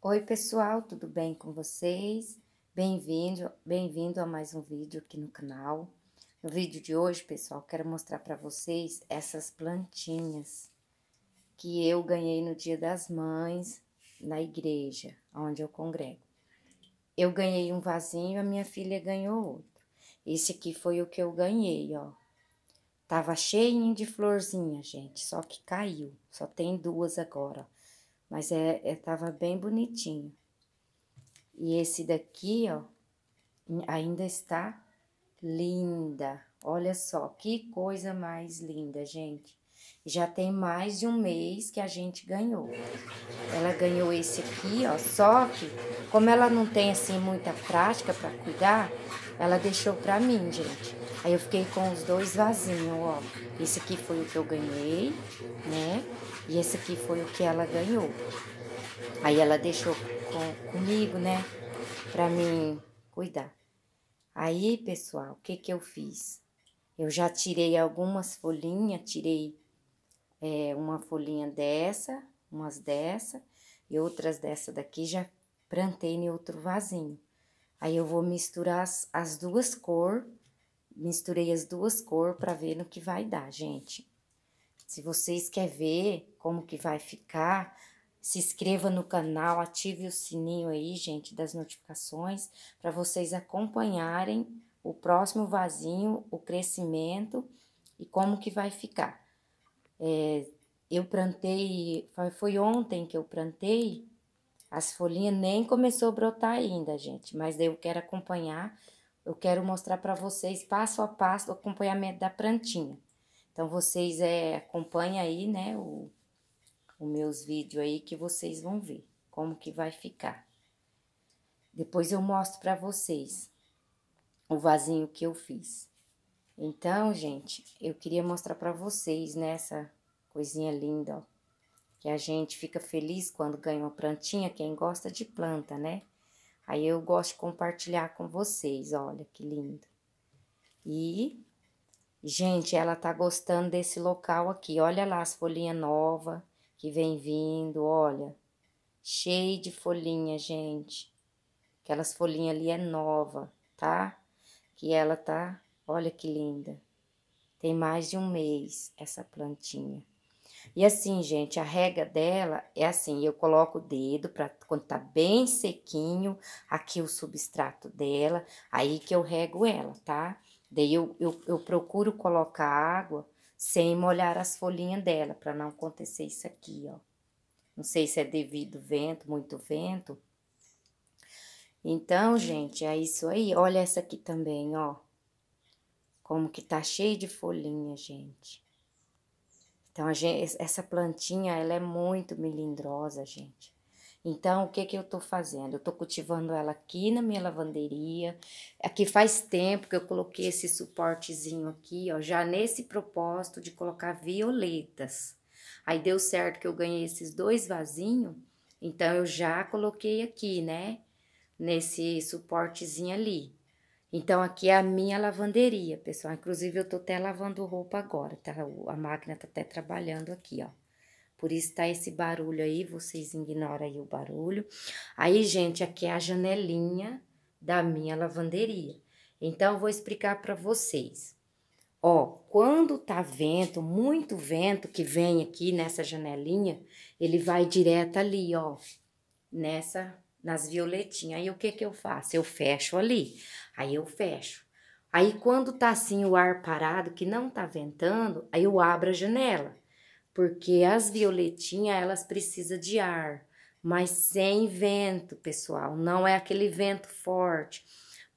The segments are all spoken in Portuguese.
Oi pessoal, tudo bem com vocês? Bem-vindo, bem-vindo a mais um vídeo aqui no canal. No vídeo de hoje, pessoal, quero mostrar para vocês essas plantinhas que eu ganhei no Dia das Mães na igreja, onde eu congrego. Eu ganhei um vasinho, a minha filha ganhou outro. Esse aqui foi o que eu ganhei, ó. Tava cheio de florzinha, gente, só que caiu. Só tem duas agora, ó mas é, é, tava bem bonitinho. E esse daqui, ó, ainda está linda. Olha só, que coisa mais linda, gente. Já tem mais de um mês que a gente ganhou. Ela ganhou esse aqui, ó, só que como ela não tem, assim, muita prática para cuidar, ela deixou para mim, gente. Aí eu fiquei com os dois vasinhos, ó. Esse aqui foi o que eu ganhei, né? E esse aqui foi o que ela ganhou. Aí ela deixou com, comigo, né? Pra mim cuidar. Aí, pessoal, o que que eu fiz? Eu já tirei algumas folhinhas, tirei é, uma folhinha dessa, umas dessa e outras dessa daqui, já plantei em outro vasinho. Aí eu vou misturar as, as duas cores misturei as duas cores para ver no que vai dar, gente. Se vocês querem ver como que vai ficar, se inscreva no canal, ative o sininho aí, gente, das notificações, para vocês acompanharem o próximo vasinho, o crescimento e como que vai ficar. É, eu plantei, foi ontem que eu plantei, as folhinhas nem começou a brotar ainda, gente, mas eu quero acompanhar eu quero mostrar para vocês passo a passo o acompanhamento da plantinha. Então vocês é, acompanhem aí, né, o, os meus vídeos aí que vocês vão ver como que vai ficar. Depois eu mostro para vocês o vasinho que eu fiz. Então, gente, eu queria mostrar para vocês nessa né, coisinha linda, ó. Que a gente fica feliz quando ganha uma plantinha, quem gosta de planta, né? Aí eu gosto de compartilhar com vocês, olha que lindo. E, gente, ela tá gostando desse local aqui. Olha lá as folhinhas novas que vem vindo, olha. Cheio de folhinha, gente. Aquelas folhinhas ali é nova, tá? Que ela tá, olha que linda. Tem mais de um mês essa plantinha. E assim, gente, a rega dela é assim, eu coloco o dedo para quando tá bem sequinho, aqui o substrato dela, aí que eu rego ela, tá? Daí eu, eu, eu procuro colocar água sem molhar as folhinhas dela, para não acontecer isso aqui, ó. Não sei se é devido vento, muito vento. Então, gente, é isso aí. Olha essa aqui também, ó. Como que tá cheio de folhinha, gente. Então, gente, essa plantinha, ela é muito melindrosa, gente. Então, o que que eu tô fazendo? Eu tô cultivando ela aqui na minha lavanderia. Aqui faz tempo que eu coloquei esse suportezinho aqui, ó, já nesse propósito de colocar violetas. Aí deu certo que eu ganhei esses dois vasinhos, então eu já coloquei aqui, né? Nesse suportezinho ali. Então, aqui é a minha lavanderia, pessoal. Inclusive, eu tô até lavando roupa agora, tá? A máquina tá até trabalhando aqui, ó. Por isso tá esse barulho aí, vocês ignoram aí o barulho. Aí, gente, aqui é a janelinha da minha lavanderia. Então, eu vou explicar para vocês. Ó, quando tá vento, muito vento que vem aqui nessa janelinha, ele vai direto ali, ó, nessa nas violetinhas. Aí o que que eu faço? Eu fecho ali. Aí eu fecho. Aí quando tá assim o ar parado, que não tá ventando, aí eu abro a janela. Porque as violetinhas, elas precisam de ar, mas sem vento, pessoal. Não é aquele vento forte.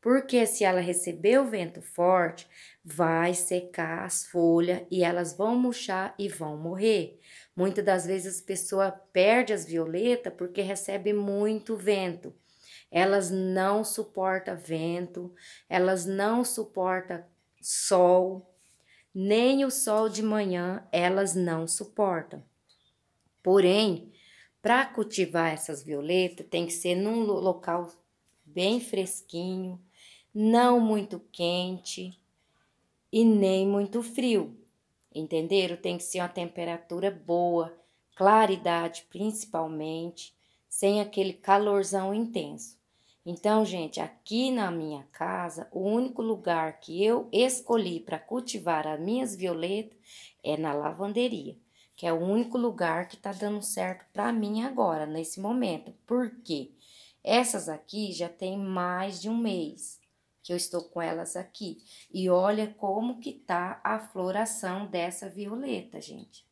Porque se ela receber o vento forte, vai secar as folhas e elas vão murchar e vão morrer. Muitas das vezes a pessoa perde as violetas porque recebe muito vento. Elas não suportam vento, elas não suportam sol, nem o sol de manhã elas não suportam. Porém, para cultivar essas violetas, tem que ser num local bem fresquinho, não muito quente e nem muito frio. Entenderam? Tem que ser uma temperatura boa, claridade principalmente, sem aquele calorzão intenso. Então, gente, aqui na minha casa, o único lugar que eu escolhi para cultivar as minhas violetas é na lavanderia, que é o único lugar que está dando certo para mim agora, nesse momento. Por quê? Essas aqui já tem mais de um mês que eu estou com elas aqui. E olha como que tá a floração dessa violeta, gente,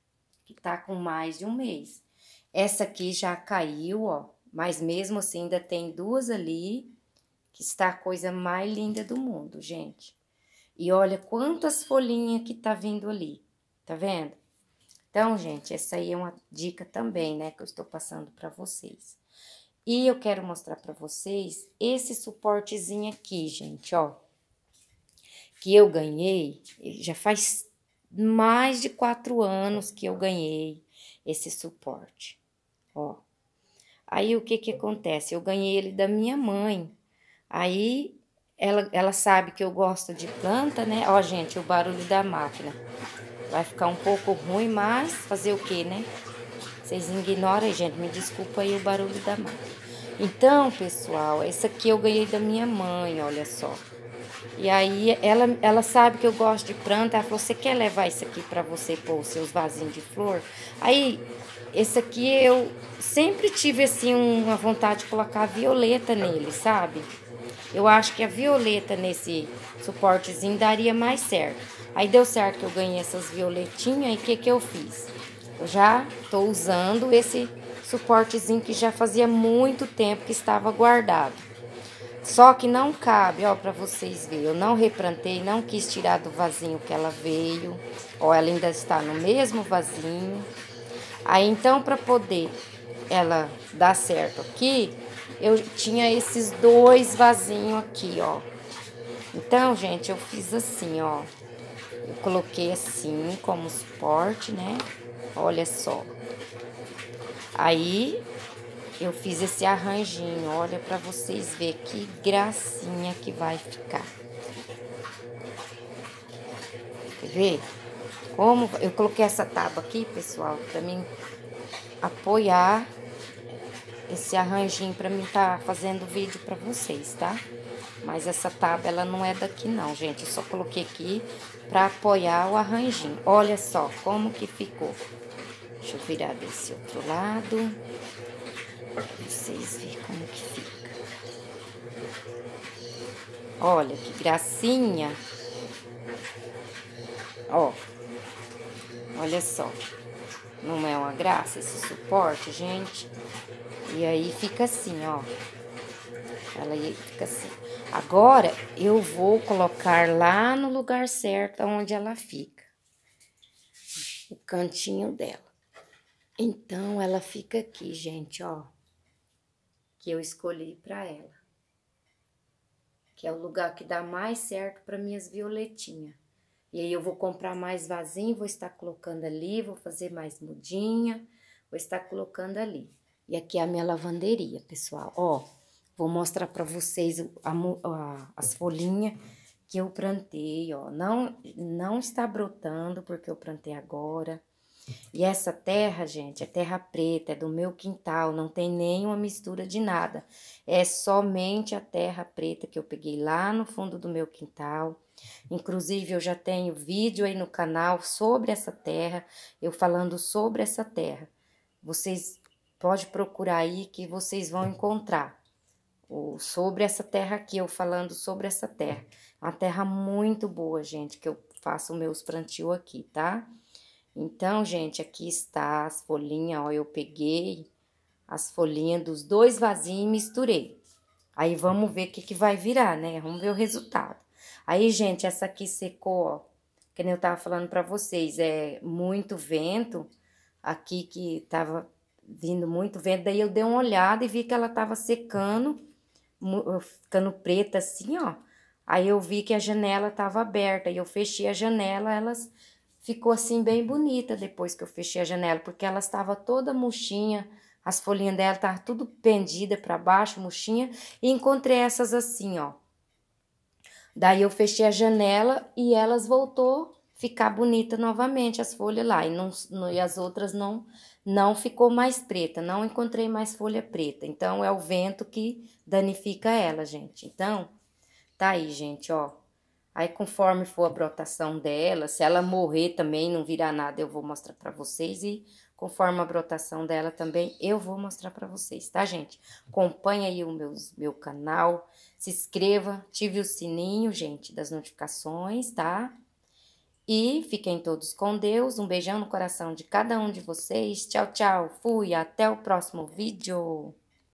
que tá com mais de um mês. Essa aqui já caiu, ó, mas mesmo assim ainda tem duas ali, que está a coisa mais linda do mundo, gente. E olha quantas folhinhas que tá vindo ali, tá vendo? Então, gente, essa aí é uma dica também, né, que eu estou passando para vocês. E eu quero mostrar para vocês esse suportezinho aqui, gente, ó. Que eu ganhei, já faz mais de quatro anos que eu ganhei esse suporte, ó. Aí o que que acontece? Eu ganhei ele da minha mãe. Aí ela, ela sabe que eu gosto de planta, né? Ó, gente, o barulho da máquina. Vai ficar um pouco ruim, mas fazer o quê, né? Vocês ignoram, gente. Me desculpa aí o barulho da mão. Então, pessoal, essa aqui eu ganhei da minha mãe, olha só. E aí ela, ela sabe que eu gosto de planta. Ela falou: você quer levar isso aqui para você pôr os seus vasinhos de flor? Aí, esse aqui eu sempre tive assim uma vontade de colocar violeta nele, sabe? Eu acho que a violeta nesse suportezinho daria mais certo. Aí deu certo que eu ganhei essas violetinhas e o que, que eu fiz? já estou usando esse suportezinho que já fazia muito tempo que estava guardado. Só que não cabe, ó, para vocês verem. Eu não replantei, não quis tirar do vasinho que ela veio. Ó, ela ainda está no mesmo vasinho. Aí, então, para poder ela dar certo aqui, eu tinha esses dois vasinhos aqui, ó. Então, gente, eu fiz assim, ó. Eu coloquei assim como suporte, né? Olha só. Aí eu fiz esse arranjinho, olha para vocês ver que gracinha que vai ficar. Quer ver? Como eu coloquei essa tábua aqui, pessoal, para mim apoiar esse arranjinho para mim estar tá fazendo vídeo para vocês, tá? Mas essa tábua, ela não é daqui não, gente. Eu só coloquei aqui para apoiar o arranjinho. Olha só como que ficou. Deixa eu virar desse outro lado. Pra vocês verem como que fica. Olha que gracinha. Ó. Olha só. Não é uma graça esse suporte, gente? E aí fica assim, ó. Ela aí fica assim. Agora, eu vou colocar lá no lugar certo onde ela fica. O cantinho dela. Então, ela fica aqui, gente, ó. Que eu escolhi pra ela. Que é o lugar que dá mais certo para minhas violetinhas. E aí eu vou comprar mais vasinho, vou estar colocando ali, vou fazer mais mudinha, vou estar colocando ali. E aqui é a minha lavanderia, pessoal, ó. Vou mostrar para vocês a, a, as folhinhas que eu plantei, ó. Não, não está brotando porque eu plantei agora. E essa terra, gente, é terra preta, é do meu quintal, não tem nenhuma mistura de nada. É somente a terra preta que eu peguei lá no fundo do meu quintal. Inclusive, eu já tenho vídeo aí no canal sobre essa terra, eu falando sobre essa terra. Vocês pode procurar aí que vocês vão encontrar sobre essa terra aqui, eu falando sobre essa terra. É uma terra muito boa, gente, que eu faço meus plantio aqui, tá? Então, gente, aqui está as folhinhas, ó, eu peguei as folhinhas dos dois vasinhos e misturei. Aí, vamos ver o que, que vai virar, né? Vamos ver o resultado. Aí, gente, essa aqui secou, ó, que nem eu tava falando pra vocês, é muito vento aqui que tava vindo muito vento, daí eu dei uma olhada e vi que ela tava secando ficando preta assim, ó. Aí eu vi que a janela estava aberta e eu fechei a janela, elas ficou assim bem bonita depois que eu fechei a janela, porque ela estava toda murchinha, as folhinhas dela estavam tudo pendida para baixo, murchinha, e encontrei essas assim, ó. Daí eu fechei a janela e elas voltou ficar bonita novamente as folhas lá e, não, não, e as outras não não ficou mais preta, não encontrei mais folha preta. Então é o vento que danifica ela, gente. Então, tá aí, gente, ó. Aí conforme for a brotação dela, se ela morrer também, não virar nada, eu vou mostrar para vocês e conforme a brotação dela também, eu vou mostrar para vocês, tá, gente? Acompanhe aí o meu, meu canal, se inscreva, ative o sininho, gente, das notificações, tá? E fiquem todos com Deus. Um beijão no coração de cada um de vocês. Tchau, tchau. Fui. Até o próximo vídeo.